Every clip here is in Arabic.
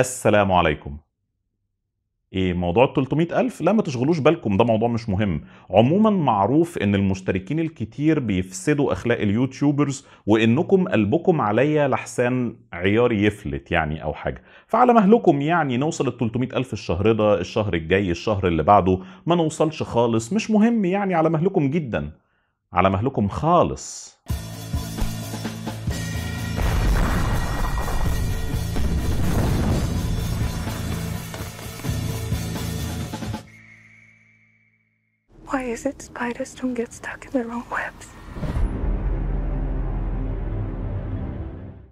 السلام عليكم ايه موضوع ال 300000 لا ما تشغلوش بالكم ده موضوع مش مهم عموما معروف ان المشتركين الكتير بيفسدوا اخلاق اليوتيوبرز وانكم قلبكم عليا لحسان عيار يفلت يعني او حاجه فعلى مهلكم يعني نوصل ال 300000 الشهر ده الشهر الجاي الشهر اللي بعده ما نوصلش خالص مش مهم يعني على مهلكم جدا على مهلكم خالص is it spiders don't get stuck in their own webs.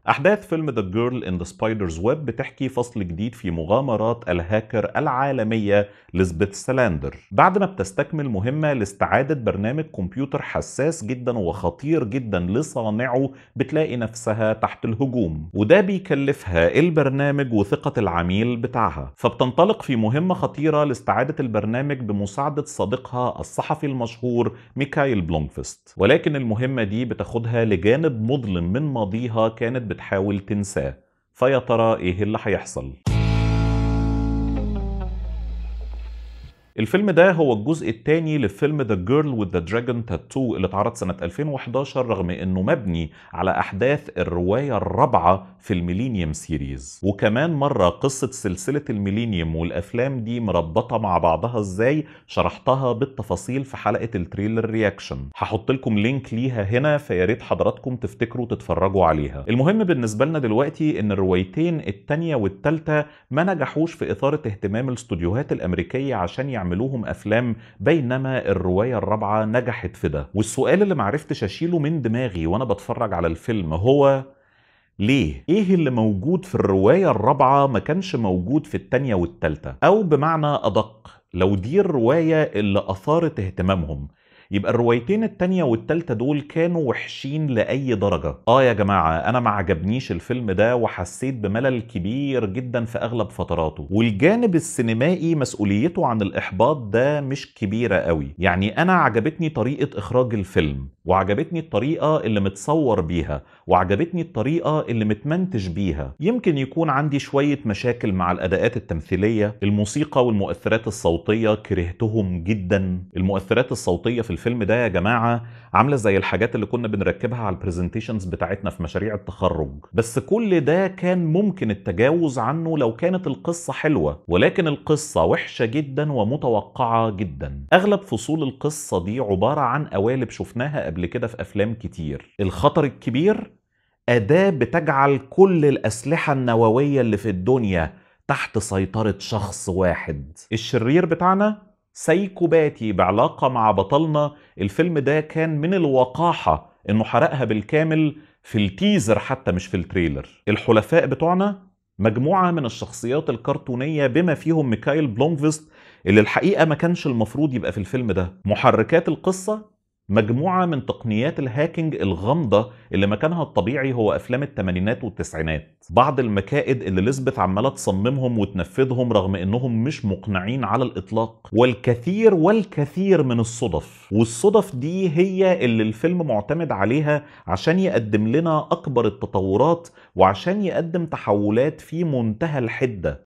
أحداث فيلم The Girl in the Spider's Web بتحكي فصل جديد في مغامرات الهاكر العالمية لزبيث سلاندر بعد ما بتستكمل مهمة لاستعادة برنامج كمبيوتر حساس جدا وخطير جدا لصانعه بتلاقي نفسها تحت الهجوم وده بيكلفها البرنامج وثقة العميل بتاعها فبتنطلق في مهمة خطيرة لاستعادة البرنامج بمساعدة صديقها الصحفي المشهور ميكايل بلومفست ولكن المهمة دي بتاخدها لجانب مظلم من ماضيها كانت بتحاول تنساه فيا ترى ايه اللي هيحصل الفيلم ده هو الجزء الثاني لفيلم ذا جيرل with ذا دراجون تاتو اللي اتعرض سنه 2011 رغم انه مبني على احداث الروايه الرابعه في الميلينيوم سيريز وكمان مره قصه سلسله الميلينيوم والافلام دي مربطه مع بعضها ازاي شرحتها بالتفاصيل في حلقه التريلر رياكشن هحط لكم لينك ليها هنا فياريت حضراتكم تفتكروا تتفرجوا عليها المهم بالنسبه لنا دلوقتي ان الروايتين الثانيه والثالثه ما نجحوش في اثاره اهتمام الاستوديوهات الامريكيه عشان يعملوا يعملوهم افلام بينما الروايه الرابعه نجحت في ده والسؤال اللي معرفتش اشيله من دماغي وانا بتفرج على الفيلم هو ليه؟ ايه اللي موجود في الرواية الرابعة ما كانش موجود في التانية والتالتة؟ او بمعنى ادق لو دي الرواية اللي اثارت اهتمامهم يبقى الروايتين التانية والتالتة دول كانوا وحشين لأي درجة آه يا جماعة أنا ما عجبنيش الفيلم ده وحسيت بملل كبير جدا في أغلب فتراته والجانب السينمائي مسؤوليته عن الإحباط ده مش كبيرة قوي يعني أنا عجبتني طريقة إخراج الفيلم وعجبتني الطريقة اللي متصور بيها وعجبتني الطريقة اللي متمنتج بيها يمكن يكون عندي شوية مشاكل مع الأداءات التمثيلية الموسيقى والمؤثرات الصوتية كرهتهم جدا المؤثرات الصوتية في الفيلم ده يا جماعه عامله زي الحاجات اللي كنا بنركبها على البرزنتيشنز بتاعتنا في مشاريع التخرج بس كل ده كان ممكن التجاوز عنه لو كانت القصه حلوه ولكن القصه وحشه جدا ومتوقعه جدا اغلب فصول القصه دي عباره عن قوالب شفناها قبل كده في افلام كتير الخطر الكبير اداه بتجعل كل الاسلحه النوويه اللي في الدنيا تحت سيطرة شخص واحد الشرير بتاعنا سايكوباتي بعلاقة مع بطلنا الفيلم ده كان من الوقاحة انه حرقها بالكامل في التيزر حتى مش في التريلر الحلفاء بتوعنا مجموعة من الشخصيات الكرتونية بما فيهم ميكايل بلومفيست اللي الحقيقة ما كانش المفروض يبقى في الفيلم ده محركات القصة مجموعة من تقنيات الهاكينج الغامضة اللي مكانها الطبيعي هو أفلام الثمانينات والتسعينات بعض المكائد اللي لسبت عمالة تصممهم وتنفذهم رغم إنهم مش مقنعين على الإطلاق والكثير والكثير من الصدف والصدف دي هي اللي الفيلم معتمد عليها عشان يقدم لنا أكبر التطورات وعشان يقدم تحولات في منتهى الحدة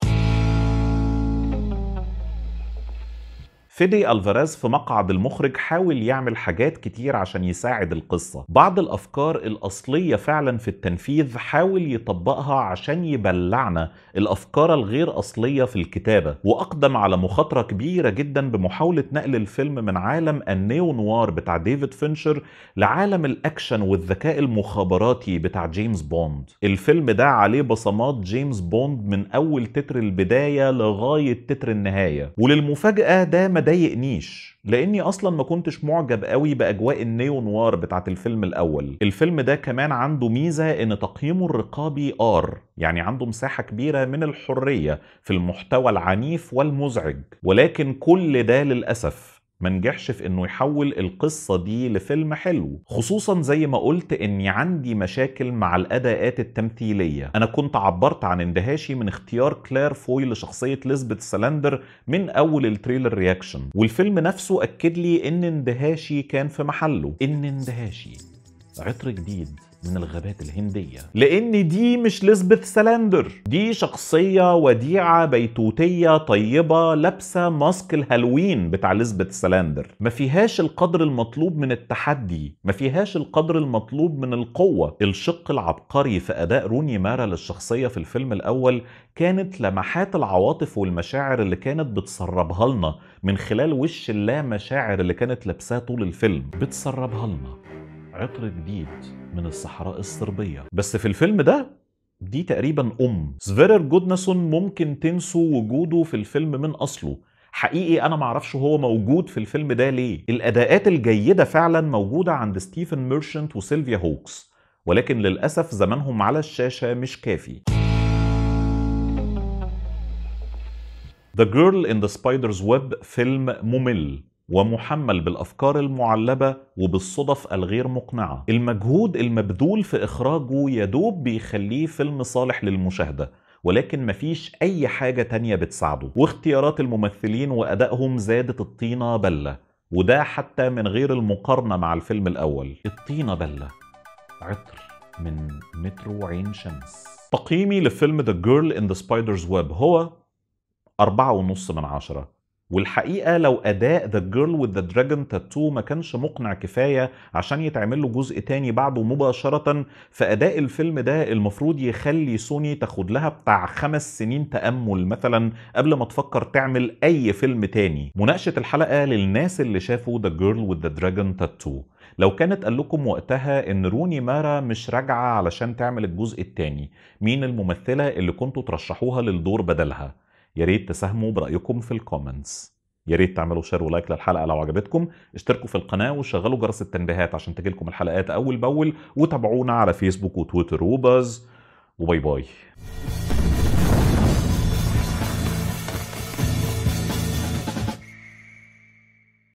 فيدي الفاريز في مقعد المخرج حاول يعمل حاجات كتير عشان يساعد القصة بعض الأفكار الأصلية فعلا في التنفيذ حاول يطبقها عشان يبلعنا الأفكار الغير أصلية في الكتابة وأقدم على مخاطرة كبيرة جدا بمحاولة نقل الفيلم من عالم النيو نوار بتاع ديفيد فينشر لعالم الأكشن والذكاء المخابراتي بتاع جيمس بوند الفيلم ده عليه بصمات جيمس بوند من أول تتر البداية لغاية تتر النهاية وللمفاجأة ده مدى ضايقنيش لاني اصلا ما كنتش معجب قوي باجواء النيو نوار بتاعت الفيلم الاول الفيلم ده كمان عنده ميزه ان تقييمه الرقابي ار يعني عنده مساحه كبيره من الحريه في المحتوى العنيف والمزعج ولكن كل ده للاسف ما نجحش في انه يحول القصة دي لفيلم حلو خصوصا زي ما قلت اني عندي مشاكل مع الاداءات التمثيلية انا كنت عبرت عن اندهاشي من اختيار كلير فوي لشخصية ليزبت سلاندر من اول التريلر رياكشن والفيلم نفسه اكد لي ان اندهاشي كان في محله ان اندهاشي عطر جديد من الغابات الهندية لأن دي مش لزبث سلاندر دي شخصية وديعة بيتوتية طيبة لابسة ماسك الهالوين بتاع لزبث سلاندر ما فيهاش القدر المطلوب من التحدي ما فيهاش القدر المطلوب من القوة الشق العبقري في أداء روني مارا للشخصية في الفيلم الأول كانت لمحات العواطف والمشاعر اللي كانت بتسربها لنا من خلال وش اللا مشاعر اللي كانت لابساه طول الفيلم بتسربها لنا عطر جديد من الصحراء الصربية بس في الفيلم ده دي تقريبا أم سفيرر جودنسون ممكن تنسوا وجوده في الفيلم من أصله حقيقي انا معرفش هو موجود في الفيلم ده ليه الاداءات الجيده فعلا موجوده عند ستيفن ميرشنت وسيلفيا هوكس ولكن للاسف زمانهم على الشاشه مش كافي The Girl in the Spider's Web فيلم ممل ومحمل بالافكار المعلبه وبالصدف الغير مقنعه المجهود المبذول في اخراجه يدوب بيخليه فيلم صالح للمشاهده ولكن مفيش اي حاجه تانية بتساعده واختيارات الممثلين وادائهم زادت الطينه بله وده حتى من غير المقارنه مع الفيلم الاول الطينه بله عطر من مترو عين شمس تقييمي لفيلم The Girl in the Spider's Web هو أربعة ونص من عشرة والحقيقه لو اداء ذا جيرل وذ ذا دراجون تاتو ما كانش مقنع كفايه عشان يتعمل له جزء تاني بعده مباشره فاداء الفيلم ده المفروض يخلي سوني تاخد لها بتاع خمس سنين تامل مثلا قبل ما تفكر تعمل اي فيلم تاني مناقشه الحلقه للناس اللي شافوا ذا جيرل وذ ذا دراجون تاتو لو كانت قال لكم وقتها ان روني مارا مش راجعه علشان تعمل الجزء التاني مين الممثله اللي كنتوا ترشحوها للدور بدلها يا ريت تساهموا برايكم في الكومنتس يا ريت تعملوا شير ولايك للحلقه لو عجبتكم اشتركوا في القناه وشغلوا جرس التنبيهات عشان تجيلكم الحلقات اول باول وتابعونا على فيسبوك وتويتر وباز وباي باي